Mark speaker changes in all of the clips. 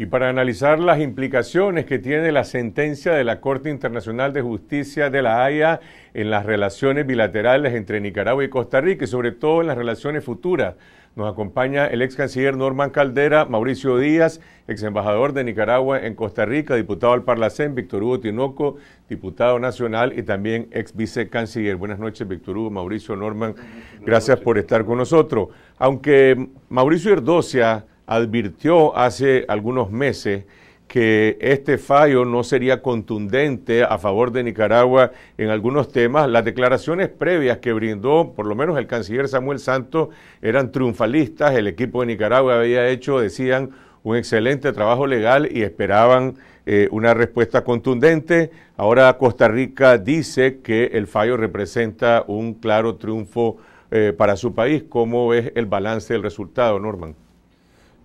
Speaker 1: Y para analizar las implicaciones que tiene la sentencia de la Corte Internacional de Justicia de la Haya en las relaciones bilaterales entre Nicaragua y Costa Rica y sobre todo en las relaciones futuras, nos acompaña el ex canciller Norman Caldera, Mauricio Díaz, ex embajador de Nicaragua en Costa Rica, diputado al Parlacén, Víctor Hugo Tinoco, diputado nacional y también ex vicecanciller. Buenas noches, Víctor Hugo, Mauricio, Norman. Gracias por estar con nosotros. Aunque Mauricio Herdocia advirtió hace algunos meses que este fallo no sería contundente a favor de Nicaragua en algunos temas. Las declaraciones previas que brindó, por lo menos el canciller Samuel Santos, eran triunfalistas. El equipo de Nicaragua había hecho, decían, un excelente trabajo legal y esperaban eh, una respuesta contundente. Ahora Costa Rica dice que el fallo representa un claro triunfo eh, para su país.
Speaker 2: ¿Cómo es el balance del resultado, Norman?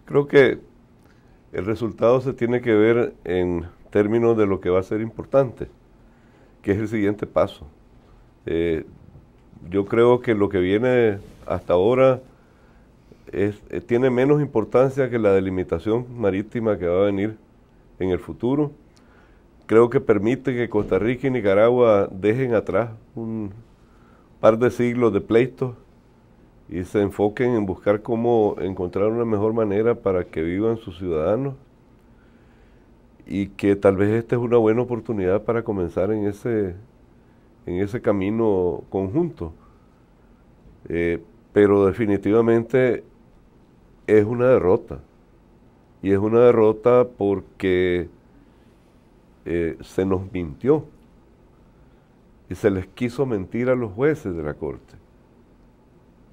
Speaker 2: Creo que el resultado se tiene que ver en términos de lo que va a ser importante, que es el siguiente paso. Eh, yo creo que lo que viene hasta ahora eh, tiene menos importancia que la delimitación marítima que va a venir en el futuro. Creo que permite que Costa Rica y Nicaragua dejen atrás un par de siglos de pleitos y se enfoquen en buscar cómo encontrar una mejor manera para que vivan sus ciudadanos y que tal vez esta es una buena oportunidad para comenzar en ese, en ese camino conjunto. Eh, pero definitivamente es una derrota. Y es una derrota porque eh, se nos mintió y se les quiso mentir a los jueces de la Corte.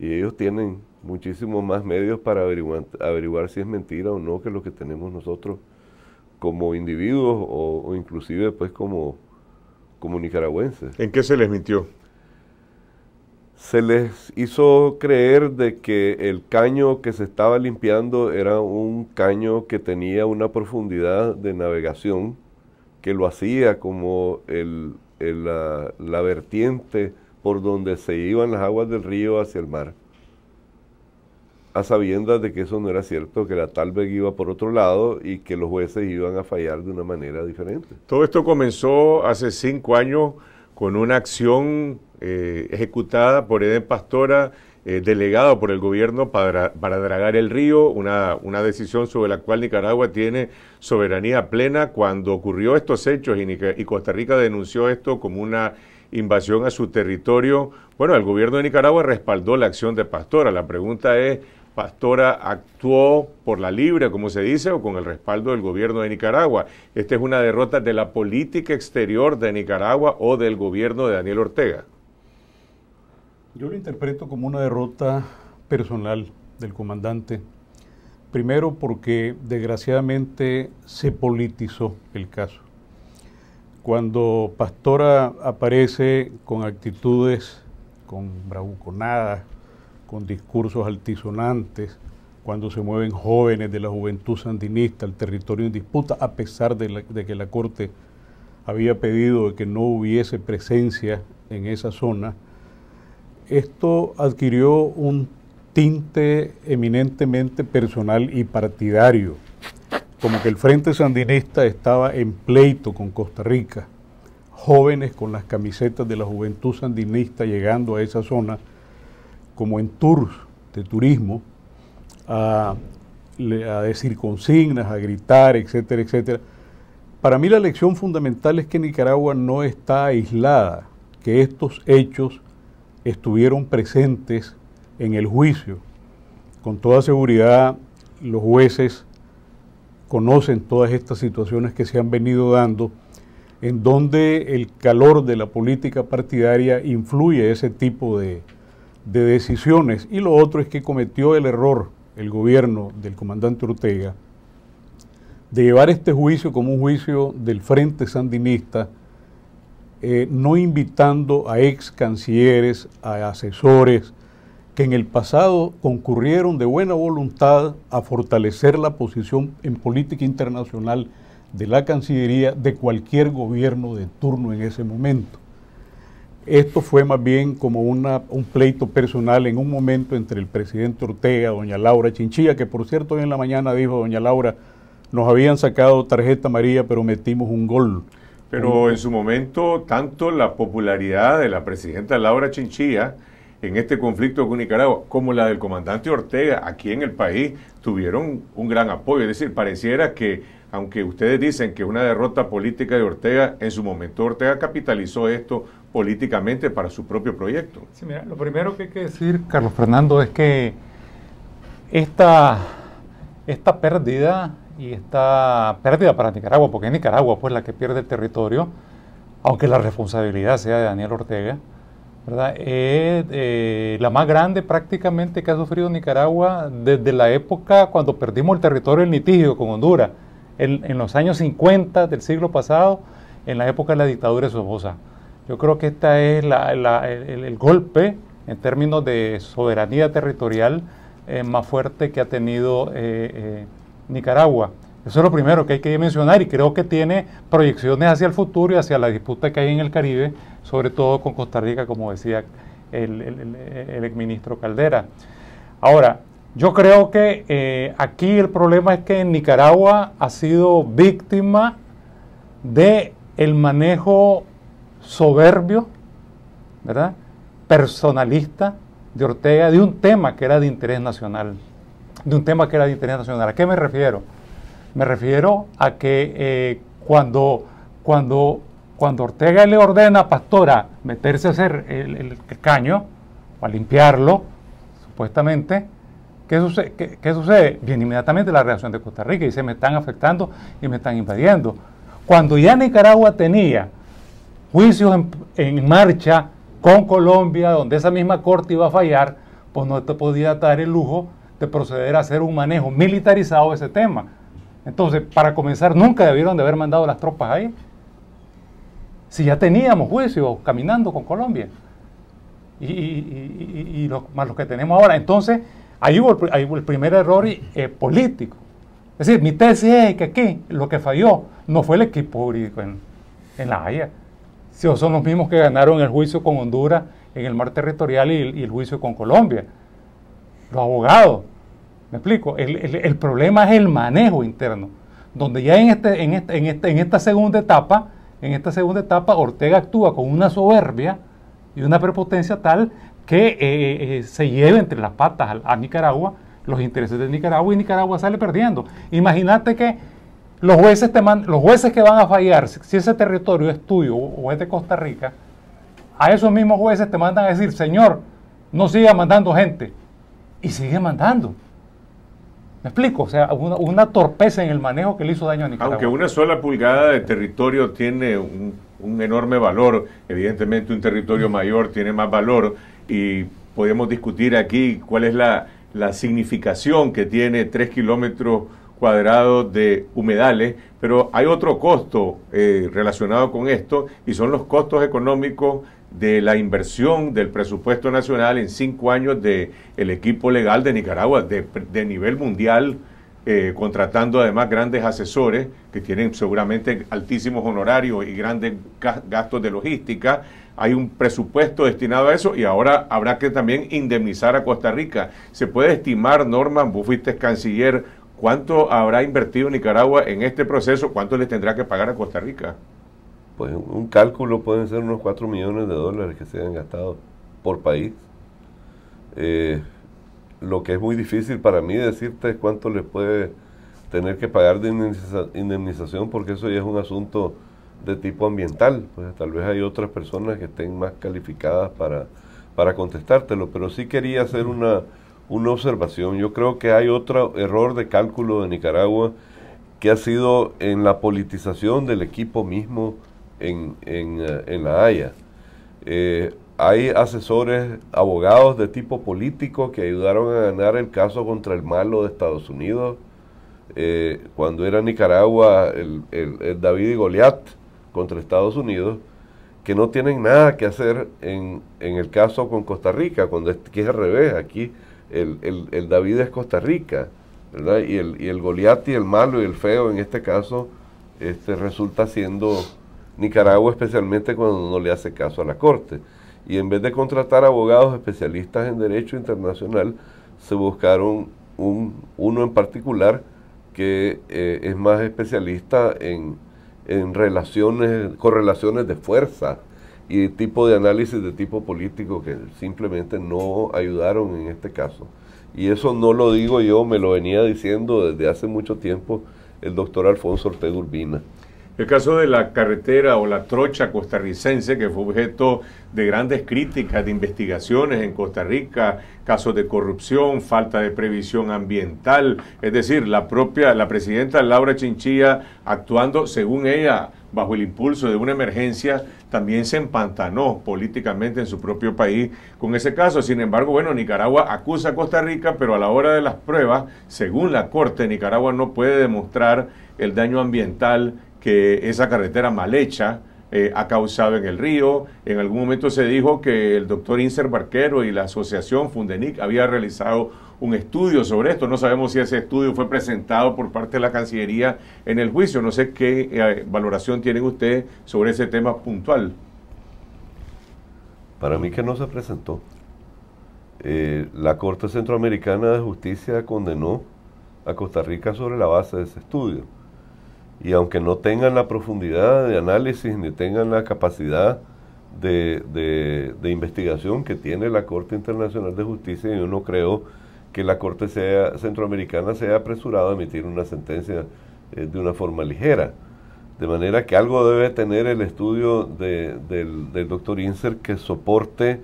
Speaker 2: Y ellos tienen muchísimos más medios para averiguar, si es mentira o no que lo que tenemos nosotros como individuos o, inclusive pues como, nicaragüenses. ¿En qué se les mintió? Se les hizo creer de que el caño que se estaba limpiando era un caño que tenía una profundidad de navegación que lo hacía como la vertiente por donde se iban las aguas del río hacia el mar, a sabiendas de que eso no era cierto, que la vez iba por otro lado y que los jueces iban a fallar de una manera diferente. Todo esto comenzó hace cinco años
Speaker 1: con una acción eh, ejecutada por Eden Pastora, eh, delegado por el gobierno para, dragar el río, una, decisión sobre la cual Nicaragua tiene soberanía plena. Cuando ocurrió estos hechos y Costa Rica denunció esto como una invasión a su territorio. Bueno, el gobierno de Nicaragua respaldó la acción de Pastora. La pregunta es, Pastora actuó por la libre, como se dice, o con el respaldo del gobierno de Nicaragua. Esta es una derrota de la política exterior de Nicaragua o del gobierno de Daniel Ortega.
Speaker 3: Yo lo interpreto como una derrota personal del comandante. Primero porque desgraciadamente se politizó el caso. Cuando Pastora aparece con actitudes, con bravuconadas, con discursos altisonantes, cuando se mueven jóvenes de la juventud sandinista al territorio en disputa, a pesar de, de que la Corte había pedido que no hubiese presencia en esa zona, esto adquirió un tinte eminentemente personal y partidario como que el Frente Sandinista estaba en pleito con Costa Rica, jóvenes con las camisetas de la juventud sandinista llegando a esa zona, como en tours de turismo, a, decir consignas, a gritar, etcétera, etcétera. Para mí la lección fundamental es que Nicaragua no está aislada, que estos hechos estuvieron presentes en el juicio. Con toda seguridad, los jueces conocen todas estas situaciones que se han venido dando, en donde el calor de la política partidaria influye ese tipo de, decisiones. Y lo otro es que cometió el error el gobierno del comandante Ortega de llevar este juicio como un juicio del Frente Sandinista, eh, no invitando a ex cancilleres, a asesores, en el pasado concurrieron de buena voluntad a fortalecer la posición en política internacional de la Cancillería de cualquier gobierno de turno en ese momento. Esto fue más bien como un pleito personal en un momento entre el presidente Ortega, doña Laura Chinchilla, que por cierto hoy en la mañana dijo, doña Laura, nos habían sacado tarjeta María, pero metimos un gol.
Speaker 1: Pero en su momento, tanto la popularidad de la presidenta Laura Chinchilla, en este conflicto con Nicaragua, como la del comandante Ortega aquí en el país, tuvieron un gran apoyo. Es decir, pareciera que, aunque ustedes dicen que es una derrota política de Ortega, en su momento Ortega capitalizó esto políticamente para su propio proyecto.
Speaker 4: Sí, mira, lo primero que hay que decir, Carlos Fernando, es que esta, esta pérdida y esta pérdida para Nicaragua, porque es Nicaragua pues la que pierde el territorio, aunque la responsabilidad sea de Daniel Ortega, es eh, la más grande prácticamente que ha sufrido Nicaragua desde la época cuando perdimos el territorio en litigio con Honduras, en, los años 50 del siglo pasado, en la época de la dictadura de Somoza. Yo creo que este es la, el, golpe en términos de soberanía territorial eh, más fuerte que ha tenido eh, Nicaragua. Eso es lo primero que hay que mencionar y creo que tiene proyecciones hacia el futuro y hacia la disputa que hay en el Caribe, sobre todo con Costa Rica, como decía el, exministro Caldera. Ahora, yo creo que eh, aquí el problema es que Nicaragua ha sido víctima de el manejo soberbio, ¿verdad? personalista de Ortega de un tema que era de interés nacional, de un tema que era de interés nacional. ¿A qué me refiero? Me refiero a que eh, cuando, cuando, Ortega le ordena a Pastora meterse a hacer el, caño, o a limpiarlo, supuestamente, ¿qué sucede? ¿Qué, inmediatamente la reacción de Costa Rica y dice, me están afectando y me están invadiendo. Cuando ya Nicaragua tenía juicios en, en marcha con Colombia, donde esa misma corte iba a fallar, pues no te podía dar el lujo de proceder a hacer un manejo militarizado de ese tema entonces, para comenzar, nunca debieron de haber mandado las tropas ahí. Si ya teníamos juicio caminando con Colombia. Y, los, más los que tenemos ahora. Entonces, ahí hubo el, primer error eh, político. Es decir, mi tesis es que aquí lo que falló no fue el equipo jurídico en, La Haya. Si son los mismos que ganaron el juicio con Honduras en el mar territorial y el juicio con Colombia. Los abogados, me explico, el, problema es el manejo interno, donde ya este, este, este, en, esta segunda etapa, en esta segunda etapa, Ortega actúa con una soberbia y una prepotencia tal que eh, eh, eh, se lleva entre las patas a, Nicaragua los intereses de Nicaragua y Nicaragua sale perdiendo. Imagínate que los jueces, los jueces que van a fallar, si ese territorio es tuyo o es de Costa Rica, a esos mismos jueces te mandan a decir, señor, no siga mandando gente. Y sigue mandando. Me explico, o sea, una, torpeza en el manejo que le hizo daño a Nicaragua. Aunque una
Speaker 1: sola pulgada de territorio tiene un, enorme valor, evidentemente un territorio mm. mayor tiene más valor y podemos discutir aquí cuál es la significación que tiene tres kilómetros cuadrados de humedales, pero hay otro costo eh, relacionado con esto y son los costos económicos de la inversión del presupuesto nacional en cinco años del el equipo legal de Nicaragua de, de nivel mundial, eh, contratando además grandes asesores que tienen seguramente altísimos honorarios y grandes gastos de logística. Hay un presupuesto destinado a eso y ahora habrá que también indemnizar a Costa Rica. Se puede estimar, Norman, vos fuiste canciller ¿Cuánto habrá invertido Nicaragua en
Speaker 2: este proceso? ¿Cuánto les tendrá que pagar a Costa Rica? Pues un cálculo pueden ser unos 4 millones de dólares que se han gastado por país. Eh, lo que es muy difícil para mí decirte es cuánto les puede tener que pagar de indemnización porque eso ya es un asunto de tipo ambiental. Pues tal vez hay otras personas que estén más calificadas para, para contestártelo, pero sí quería hacer una una observación. Yo creo que hay otro error de cálculo de Nicaragua que ha sido en la politización del equipo mismo en, eh, La Haya. Eh, hay asesores, abogados de tipo político que ayudaron a ganar el caso contra el malo de Estados Unidos. Eh, cuando era Nicaragua el, David y Goliat contra Estados Unidos, que no tienen nada que hacer en, en el caso con Costa Rica, cuando es, que es al revés. Aquí el, David es Costa Rica, ¿verdad? Y el, y el Goliat y el malo y el feo en este caso este, resulta siendo Nicaragua, especialmente cuando no le hace caso a la Corte. Y en vez de contratar abogados especialistas en derecho internacional, se buscaron un, uno en particular que eh, es más especialista en, en relaciones, correlaciones de fuerza y tipo de análisis de tipo político que simplemente no ayudaron en este caso. Y eso no lo digo yo, me lo venía diciendo desde hace mucho tiempo el doctor Alfonso Ortega Urbina. El caso de la carretera o la trocha costarricense, que fue
Speaker 1: objeto de grandes críticas, de investigaciones en Costa Rica, casos de corrupción, falta de previsión ambiental, es decir, la propia, la presidenta Laura Chinchilla, actuando según ella, bajo el impulso de una emergencia, también se empantanó políticamente en su propio país con ese caso. Sin embargo, bueno, Nicaragua acusa a Costa Rica, pero a la hora de las pruebas, según la Corte, Nicaragua no puede demostrar el daño ambiental que esa carretera mal hecha eh, ha causado en el río. En algún momento se dijo que el doctor Inser Barquero y la asociación Fundenic había realizado un estudio sobre esto. No sabemos si ese estudio fue presentado por parte de la Cancillería en el juicio. No sé qué eh, valoración tienen ustedes sobre ese tema puntual.
Speaker 2: Para mí que no se presentó. Eh, la Corte Centroamericana de Justicia condenó a Costa Rica sobre la base de ese estudio y aunque no tengan la profundidad de análisis ni tengan la capacidad de, investigación que tiene la Corte Internacional de Justicia, yo no creo que la Corte sea, centroamericana sea apresurado a emitir una sentencia eh, de una forma ligera. De manera que algo debe tener el estudio del, doctor Inser que soporte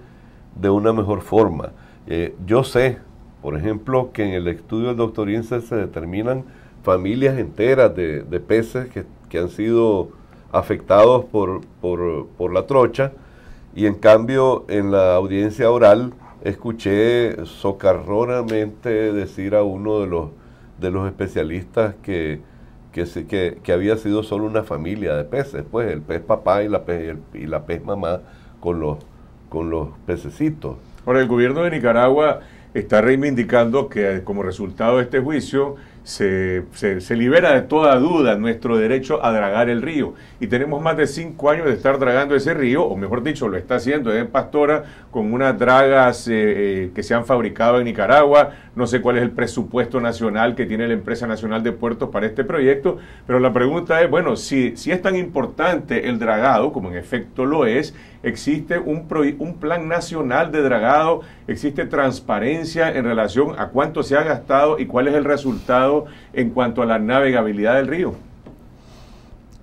Speaker 2: de una mejor forma. Eh, yo sé, por ejemplo, que en el estudio del doctor Inser se determinan familias enteras de, peces que, han sido afectados por, la trocha y en cambio en la audiencia oral escuché socarronamente decir a uno de los, de los especialistas que, que, que, había sido solo una familia de peces, pues el pez papá y la pez, y la pez mamá con los, con los pececitos. Ahora, el gobierno de Nicaragua está
Speaker 1: reivindicando que como resultado de este juicio se, se, libera de toda duda nuestro derecho a dragar el río. Y tenemos más de cinco años de estar dragando ese río, o mejor dicho, lo está haciendo en ¿eh, Pastora con unas dragas eh, eh, que se han fabricado en Nicaragua. No sé cuál es el presupuesto nacional que tiene la empresa nacional de puertos para este proyecto, pero la pregunta es, bueno, si, si es tan importante el dragado, como en efecto lo es, existe un, un plan nacional de dragado, existe transparencia en relación a cuánto se ha gastado y cuál es el resultado en cuanto a la navegabilidad del río.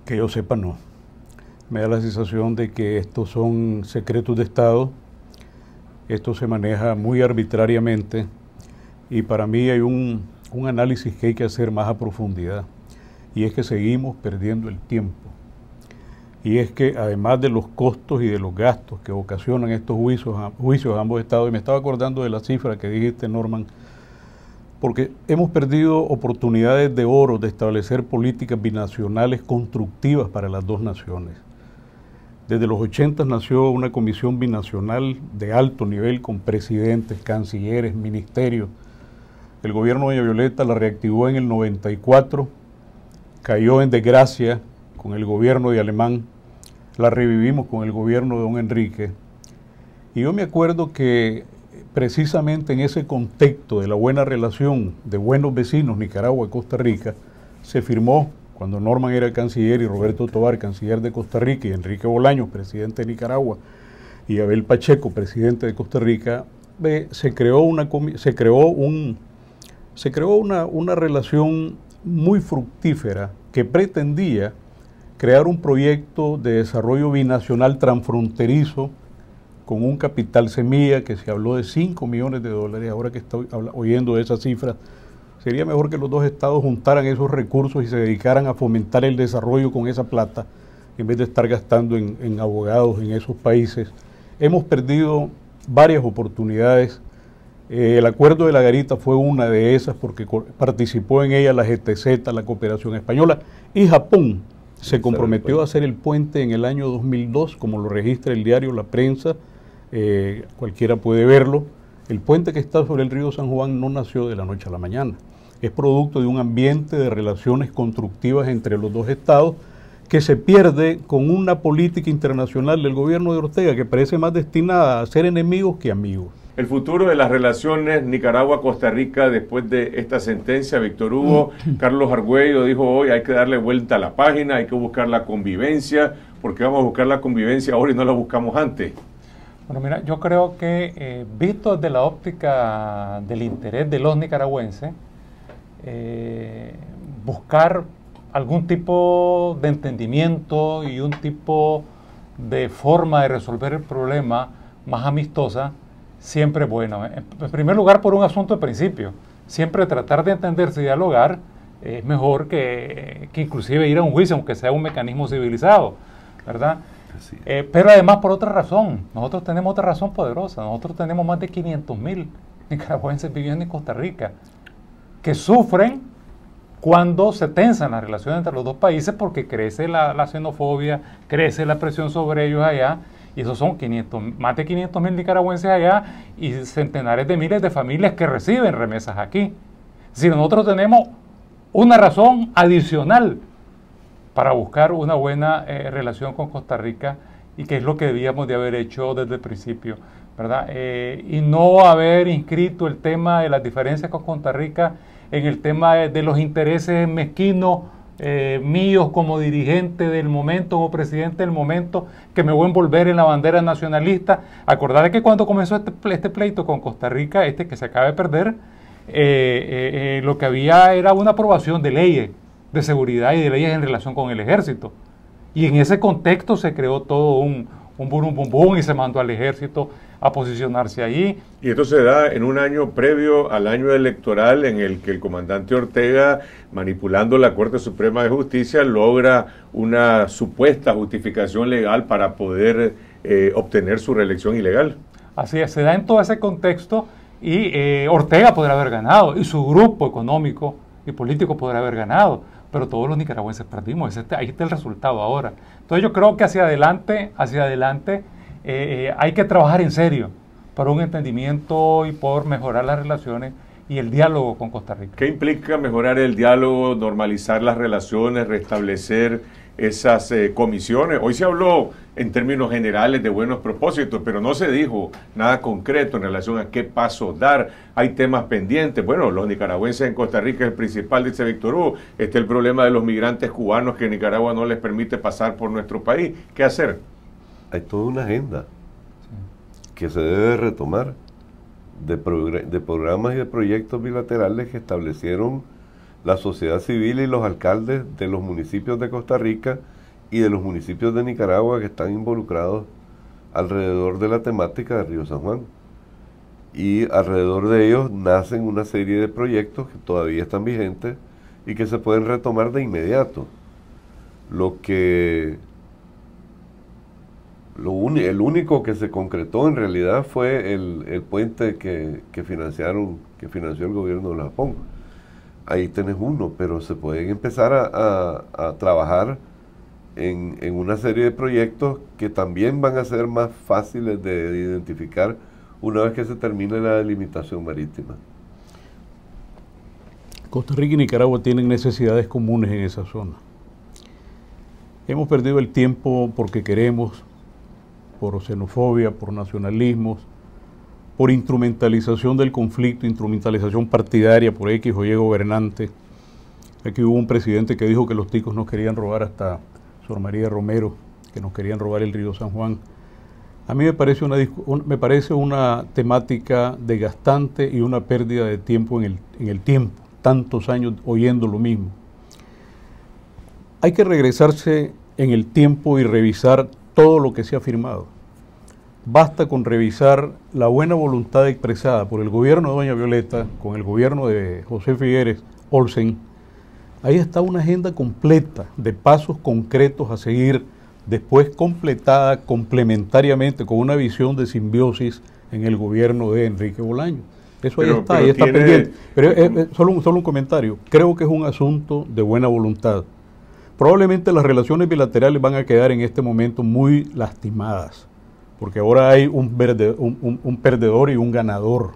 Speaker 3: Que yo sepa, no. Me da la sensación de que estos son secretos de Estado, esto se maneja muy arbitrariamente y para mí hay un, un análisis que hay que hacer más a profundidad y es que seguimos perdiendo el tiempo y es que además de los costos y de los gastos que ocasionan estos juicios, juicios a ambos estados, y me estaba acordando de la cifra que dijiste, Norman, porque hemos perdido oportunidades de oro de establecer políticas binacionales constructivas para las dos naciones. Desde los 80 nació una comisión binacional de alto nivel con presidentes, cancilleres, ministerios. El gobierno de Violeta la reactivó en el 94, cayó en desgracia con el gobierno de Alemán la revivimos con el gobierno de don Enrique. Y yo me acuerdo que precisamente en ese contexto de la buena relación de buenos vecinos Nicaragua y Costa Rica, se firmó cuando Norman era el canciller y Roberto Tobar, canciller de Costa Rica, y Enrique Bolaños, presidente de Nicaragua, y Abel Pacheco, presidente de Costa Rica, se creó una, se creó un, se creó una, una relación muy fructífera que pretendía crear un proyecto de desarrollo binacional transfronterizo con un capital semilla que se habló de 5 millones de dólares, ahora que estoy oyendo esas cifras, sería mejor que los dos estados juntaran esos recursos y se dedicaran a fomentar el desarrollo con esa plata en vez de estar gastando en, abogados en esos países. Hemos perdido varias oportunidades. Eh, el acuerdo de la Garita fue una de esas porque participó en ella la GTZ, la Cooperación Española y Japón se comprometió a hacer el puente en el año 2002, como lo registra el diario La Prensa, eh, cualquiera puede verlo. El puente que está sobre el río San Juan no nació de la noche a la mañana, es producto de un ambiente de relaciones constructivas entre los dos estados que se pierde con una política internacional del gobierno de Ortega que parece más destinada a ser enemigos que amigos.
Speaker 1: El futuro de las relaciones Nicaragua-Costa Rica después de esta sentencia, Víctor Hugo, mm. Carlos Argüello dijo hoy hay que darle vuelta a la página, hay que buscar la convivencia, porque vamos a buscar la convivencia ahora y no la buscamos antes.
Speaker 4: Bueno, mira, yo creo que eh, visto desde la óptica del interés de los nicaragüenses, eh, buscar algún tipo de entendimiento y un tipo de forma de resolver el problema más amistosa, siempre bueno. Eh, en primer lugar, por un asunto de principio. Siempre tratar de entenderse y dialogar es mejor que, que inclusive ir a un juicio, aunque sea un mecanismo civilizado, ¿verdad? Eh, pero además por otra razón, nosotros tenemos otra razón poderosa, nosotros tenemos más de 500 mil nicaragüenses viviendo en Costa Rica que sufren cuando se tensan las relaciones entre los dos países porque crece la, la xenofobia, crece la presión sobre ellos allá y esos son más de 500 mil nicaragüenses allá y centenares de miles de familias que reciben remesas aquí. si nosotros tenemos una razón adicional para buscar una buena eh, relación con Costa Rica y que es lo que debíamos de haber hecho desde el principio, ¿verdad? Eh, y no haber inscrito el tema de las diferencias con Costa Rica en el tema de los intereses mezquinos eh, míos como dirigente del momento, o presidente del momento, que me voy a envolver en la bandera nacionalista. acordaré que cuando comenzó este, este pleito con Costa Rica, este que se acaba de perder, eh, eh, lo que había era una aprobación de leyes de seguridad y de leyes en relación con el ejército. Y en ese contexto se creó todo un, un burum bum bum y se mandó al ejército a posicionarse ahí.
Speaker 1: Y esto se da en un año previo al año electoral en el que el comandante Ortega, manipulando la Corte Suprema de Justicia, logra una supuesta justificación legal para poder eh, obtener su reelección ilegal.
Speaker 4: Así es, se da en todo ese contexto y eh, Ortega podrá haber ganado y su grupo económico y político podrá haber ganado, pero todos los nicaragüenses perdimos, ahí está el resultado ahora. Entonces yo creo que hacia adelante, hacia adelante, eh, eh, hay que trabajar en serio por un entendimiento y por mejorar las relaciones y el diálogo con Costa Rica.
Speaker 1: ¿Qué implica mejorar el diálogo, normalizar las relaciones, restablecer esas eh, comisiones? Hoy se habló en términos generales de buenos propósitos, pero no se dijo nada concreto en relación a qué paso dar. Hay temas pendientes. Bueno, los nicaragüenses en Costa Rica es el principal, dice Víctor Hugo. Está el problema de los migrantes cubanos que Nicaragua no les permite pasar por nuestro país. ¿Qué hacer?
Speaker 2: hay toda una agenda que se debe retomar de, de programas y de proyectos bilaterales que establecieron la sociedad civil y los alcaldes de los municipios de Costa Rica y de los municipios de Nicaragua que están involucrados alrededor de la temática de Río San Juan. Y alrededor de ellos nacen una serie de proyectos que todavía están vigentes y que se pueden retomar de inmediato. Lo que lo el único que se concretó en realidad fue el, puente que, financiaron, que financió el gobierno de Japón. Ahí tenés uno, pero se pueden empezar a, trabajar en, una serie de proyectos que también van a ser más fáciles de identificar una vez que se termine la delimitación marítima.
Speaker 3: Costa Rica y Nicaragua tienen necesidades comunes en esa zona. Hemos perdido el tiempo porque queremos, por xenofobia, por nacionalismos, por instrumentalización del conflicto, instrumentalización partidaria por X o Y gobernante. Aquí hubo un presidente que dijo que los ticos no querían robar hasta Sor María Romero, que nos querían robar el río San Juan. A mí me parece una, me parece una temática desgastante y una pérdida de tiempo en el, en el tiempo, tantos años oyendo lo mismo. Hay que regresarse en el tiempo y revisar todo lo que se ha firmado. Basta con revisar la buena voluntad expresada por el gobierno de Doña Violeta, con el gobierno de José Figueres Olsen. Ahí está una agenda completa de pasos concretos a seguir, después completada complementariamente con una visión de simbiosis en el gobierno de Enrique Bolaño. Eso ahí está, ahí está pendiente. Pero eh, eh, solo un comentario. Creo que es un asunto de buena voluntad. Probablemente las relaciones bilaterales van a quedar en este momento muy lastimadas porque ahora hay un, un, perdedor y un ganador,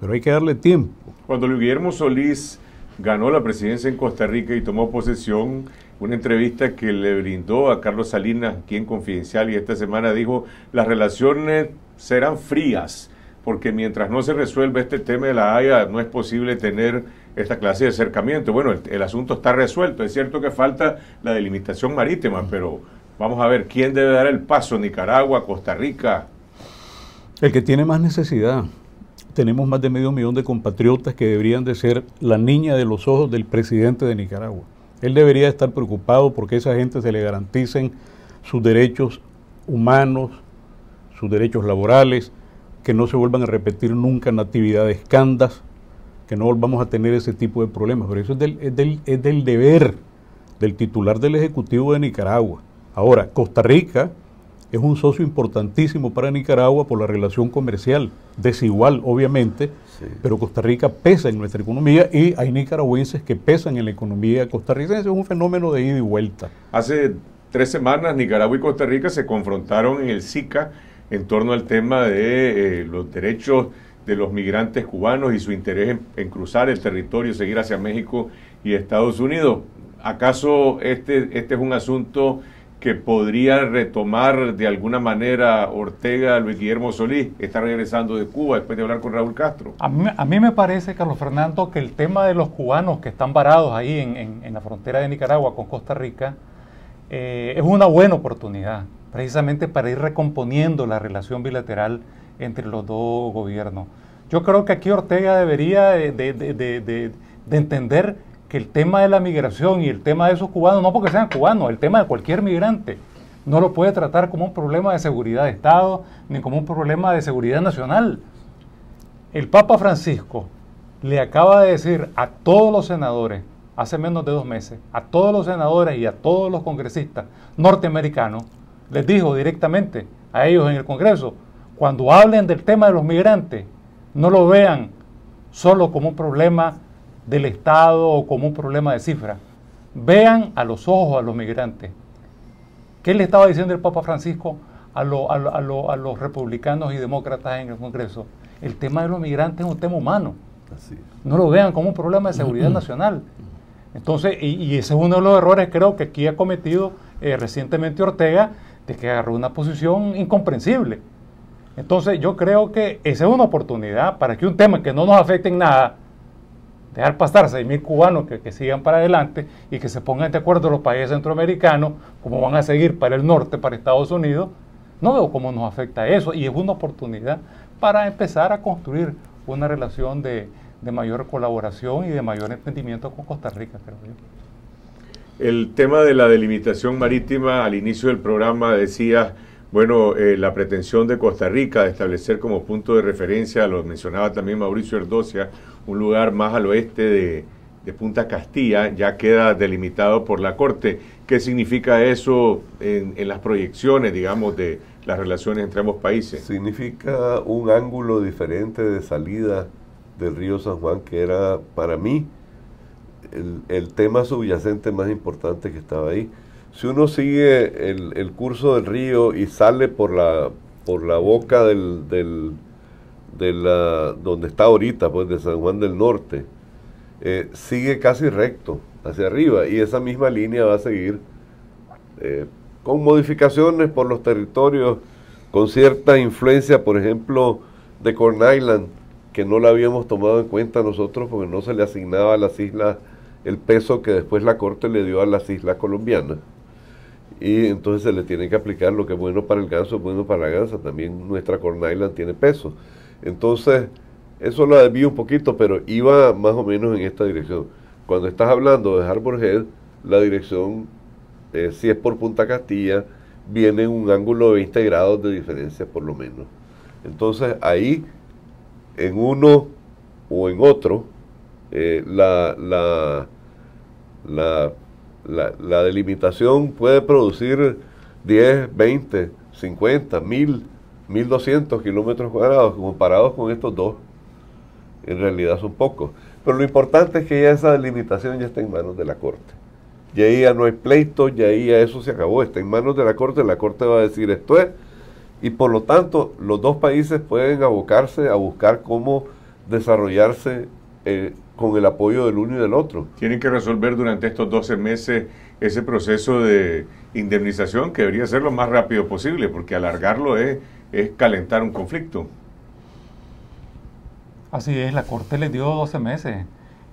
Speaker 3: pero hay que darle tiempo.
Speaker 1: Cuando Luis Guillermo Solís ganó la presidencia en Costa Rica y tomó posesión, una entrevista que le brindó a Carlos Salinas, quien confidencial, y esta semana dijo, las relaciones serán frías, porque mientras no se resuelva este tema de la Haya, no es posible tener esta clase de acercamiento. Bueno, el asunto está resuelto, es cierto que falta la delimitación marítima, pero Vamos a ver quién debe dar el paso, Nicaragua, Costa Rica.
Speaker 3: El que tiene más necesidad. Tenemos más de medio millón de compatriotas que deberían de ser la niña de los ojos del presidente de Nicaragua. Él debería estar preocupado porque a esa gente se le garanticen sus derechos humanos, sus derechos laborales, que no se vuelvan a repetir nunca natividades candas, que no volvamos a tener ese tipo de problemas. Pero eso es del, del, es del deber del titular del Ejecutivo de Nicaragua. Ahora, Costa Rica es un socio importantísimo para Nicaragua por la relación comercial, desigual obviamente, pero Costa Rica pesa en nuestra economía y hay nicaragüenses que pesan en la economía costarricense, es un fenómeno de ida
Speaker 1: y vuelta. Hace tres semanas Nicaragua y Costa Rica se confrontaron en el SICA en torno al tema de eh, los derechos de los migrantes cubanos y su interés en, cruzar el territorio, seguir hacia México y Estados Unidos. ¿Acaso este, este es un asunto que podría retomar de alguna manera Ortega, Luis Guillermo Solís, que está regresando de Cuba después de hablar con Raúl Castro? A
Speaker 4: mí, me parece, Carlos Fernando, que el tema de los cubanos que están varados ahí en, la frontera de Nicaragua con Costa Rica eh, es una buena oportunidad, precisamente para ir recomponiendo la relación bilateral entre los dos gobiernos. Yo creo que aquí Ortega debería de, de, de entender el tema de la migración y el tema de esos cubanos, no porque sean cubanos, el tema de cualquier migrante, no lo puede tratar como un problema de seguridad de Estado ni como un problema de seguridad nacional. El Papa Francisco le acaba de decir a todos los senadores, hace menos de dos meses, a todos los senadores y a todos los congresistas norteamericanos, les dijo directamente a ellos en el Congreso, cuando hablen del tema de los migrantes, no lo vean solo como un problema del Estado o como un problema de cifra. Vean a los ojos a los migrantes. ¿Qué le estaba diciendo el Papa Francisco a, a, los republicanos y demócratas en el Congreso? El tema de los migrantes es un tema humano. no lo vean como un problema de seguridad nacional. Entonces, y, ese es uno de los errores creo que aquí ha cometido eh, recientemente Ortega, de que agarró una posición incomprensible. Entonces yo creo que esa es una oportunidad para que un tema que no nos afecte en nada, dejar pasar 6.000 cubanos que, que, sigan para adelante y que se pongan de acuerdo los países centroamericanos, como van a seguir para el norte, para Estados Unidos, no veo cómo nos afecta eso y es una oportunidad para empezar a construir una relación de, mayor colaboración y de mayor entendimiento con Costa Rica,
Speaker 1: El tema de la delimitación marítima, al inicio del programa decía, bueno, eh, la pretensión de Costa Rica de establecer como punto de referencia, lo mencionaba también Mauricio Erdocia, un lugar más al oeste de, Punta Castilla ya queda delimitado por la Corte. ¿Qué significa eso en, las proyecciones, digamos, de las relaciones entre ambos
Speaker 2: países? Significa un ángulo diferente de salida del río San Juan, que era para mí el, tema subyacente más importante que estaba ahí. Si uno sigue el, curso del río y sale por la, por la boca del de la, donde está ahorita, pues de San Juan del Norte, eh, sigue casi recto hacia arriba y esa misma línea va a seguir eh, con modificaciones por los territorios, con cierta influencia, por ejemplo, de Corn Island, que no la habíamos tomado en cuenta nosotros porque no se le asignaba a las islas el peso que después la Corte le dio a las islas colombianas. Y entonces se le tiene que aplicar lo que es bueno para el ganso, es bueno para la ganza También nuestra Corn Island tiene peso. Entonces, eso lo desvío un poquito, pero iba más o menos en esta dirección. Cuando estás hablando de Harbor la dirección, eh, si es por Punta Castilla, viene en un ángulo de 20 grados de diferencia por lo menos. Entonces ahí, en uno o en otro, eh, la, la, la, la, delimitación puede producir 10, 20, 50, 1000 1.200 kilómetros cuadrados comparados con estos dos, en realidad son pocos. Pero lo importante es que ya esa delimitación ya está en manos de la Corte. ya ahí ya no hay pleito, ya ahí ya eso se acabó. Está en manos de la Corte, la Corte va a decir esto es. Y por lo tanto, los dos países pueden abocarse a buscar cómo desarrollarse eh, con el apoyo del uno y del otro.
Speaker 1: Tienen que resolver durante estos 12 meses ese proceso de indemnización que debería ser lo más rápido posible, porque alargarlo es es calentar un conflicto.
Speaker 4: Así es, la Corte le dio 12 meses.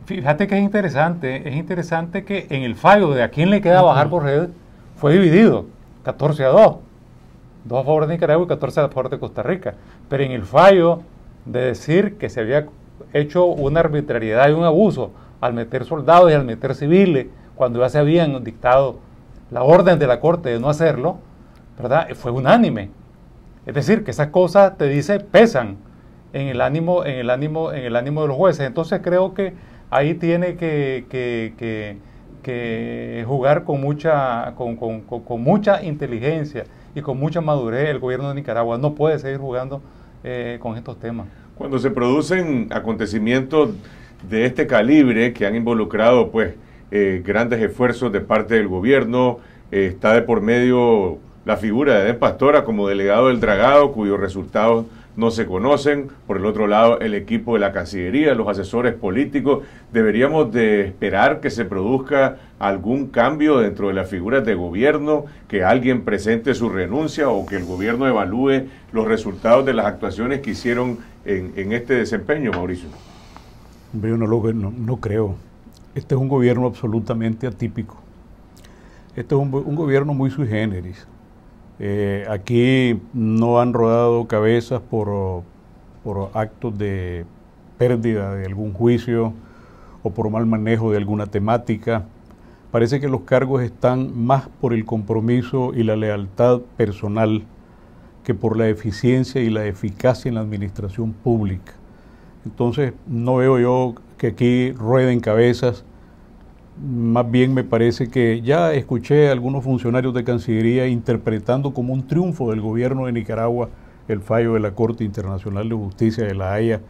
Speaker 4: Fíjate que es interesante, es interesante que en el fallo de a quién le queda bajar por red fue dividido, 14 a 2, 2 a favor de Nicaragua y 14 a favor de Costa Rica. Pero en el fallo de decir que se había hecho una arbitrariedad y un abuso al meter soldados y al meter civiles, cuando ya se habían dictado la orden de la Corte de no hacerlo, ¿verdad? Fue unánime. Es decir, que esas cosas te dice pesan en el ánimo, en el ánimo, en el ánimo de los jueces. Entonces creo que ahí tiene que, jugar con mucha, con, mucha inteligencia y con mucha madurez el gobierno de Nicaragua. No puede seguir jugando eh, con estos temas.
Speaker 1: Cuando se producen acontecimientos de este calibre que han involucrado pues eh, grandes esfuerzos de parte del gobierno, eh, está de por medio la figura de Pastora como delegado del dragado, cuyos resultados no se conocen. Por el otro lado, el equipo de la Cancillería, los asesores políticos, deberíamos de esperar que se produzca algún cambio dentro de las figuras de gobierno, que alguien presente su renuncia o que el gobierno evalúe los resultados de las actuaciones que hicieron en, este desempeño, Mauricio.
Speaker 3: Yo no lo no, creo. Este es un gobierno absolutamente atípico. Este es un gobierno muy sui generis, eh, aquí no han rodado cabezas por, por actos de pérdida de algún juicio o por mal manejo de alguna temática. Parece que los cargos están más por el compromiso y la lealtad personal que por la eficiencia y la eficacia en la administración pública. Entonces, no veo yo que aquí rueden cabezas más bien me parece que ya escuché a algunos funcionarios de Cancillería interpretando como un triunfo del gobierno de Nicaragua el fallo de la Corte Internacional de Justicia de la Haya.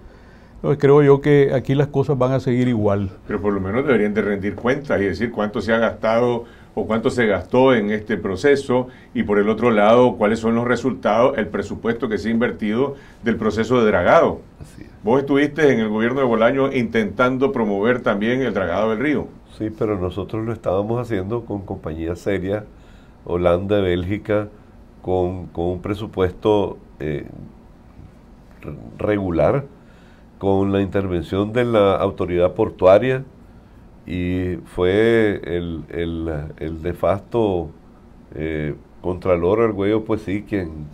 Speaker 3: Entonces creo yo que aquí las cosas van a seguir igual.
Speaker 1: Pero por lo menos deberían de rendir cuentas y decir cuánto se ha gastado o cuánto se gastó en este proceso y por el otro lado cuáles son los resultados, el presupuesto que se ha invertido del proceso de dragado. Vos estuviste en el gobierno de Bolaño intentando promover también el dragado del río
Speaker 2: pero nosotros lo estábamos haciendo con compañías serias, Holanda, Bélgica, con, con un presupuesto eh, regular, con la intervención de la autoridad portuaria y fue el, el, eh, Contralor Argüello, pues sí, quien,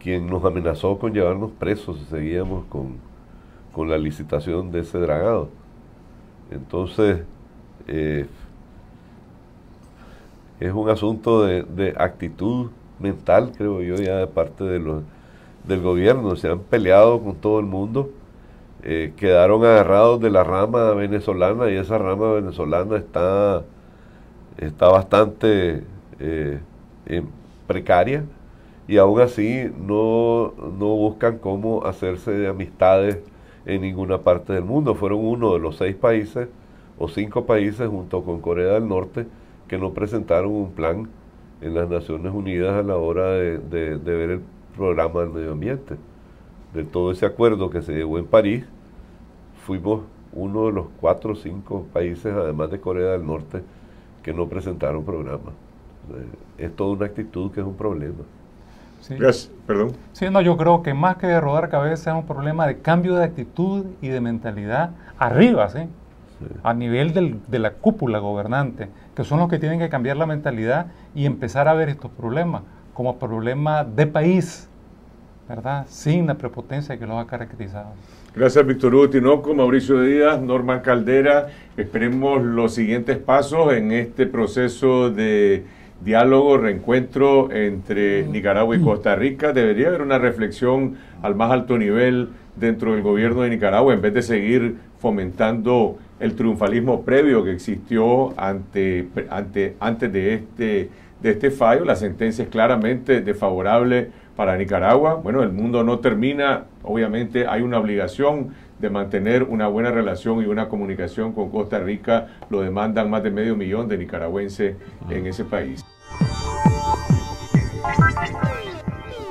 Speaker 2: quien nos amenazó con llevarnos presos si seguíamos con, con la licitación de ese dragado. Entonces, eh, es un asunto de, actitud mental, creo yo, ya de parte de los, del gobierno. Se han peleado con todo el mundo, eh, quedaron agarrados de la rama venezolana y esa rama venezolana está, está bastante eh, precaria y aún así no, no buscan cómo hacerse de amistades en ninguna parte del mundo. Fueron uno de los seis países o cinco países junto con Corea del Norte que no presentaron un plan en las Naciones Unidas a la hora de, ver el programa del medio ambiente. De todo ese acuerdo que se llevó en París, fuimos uno de los cuatro o cinco países, además de Corea del Norte, que no presentaron programa. Eh, es toda una actitud que es un problema. Sí. Perdón.
Speaker 4: Sí, no, yo creo que más que de rodar cabeza es un problema de cambio de actitud y de mentalidad arriba, ¿sí? a nivel del, de la cúpula gobernante, que son los que tienen que cambiar la mentalidad y empezar a ver estos problemas como problemas de país, ¿verdad? Sin la prepotencia que los ha caracterizado.
Speaker 1: Gracias, Víctor Hugo Tinoco, Mauricio Díaz, Norman Caldera. Esperemos los siguientes pasos en este proceso de diálogo, reencuentro entre Nicaragua y Costa Rica. Debería haber una reflexión al más alto nivel dentro del gobierno de Nicaragua en vez de seguir fomentando el triunfalismo previo que existió ante, ante, antes de este, de este fallo. La sentencia es claramente desfavorable para Nicaragua. Bueno, el mundo no termina, obviamente hay una obligación de mantener una buena relación y una comunicación con Costa Rica. Lo demandan más de medio millón de nicaragüenses en ese país.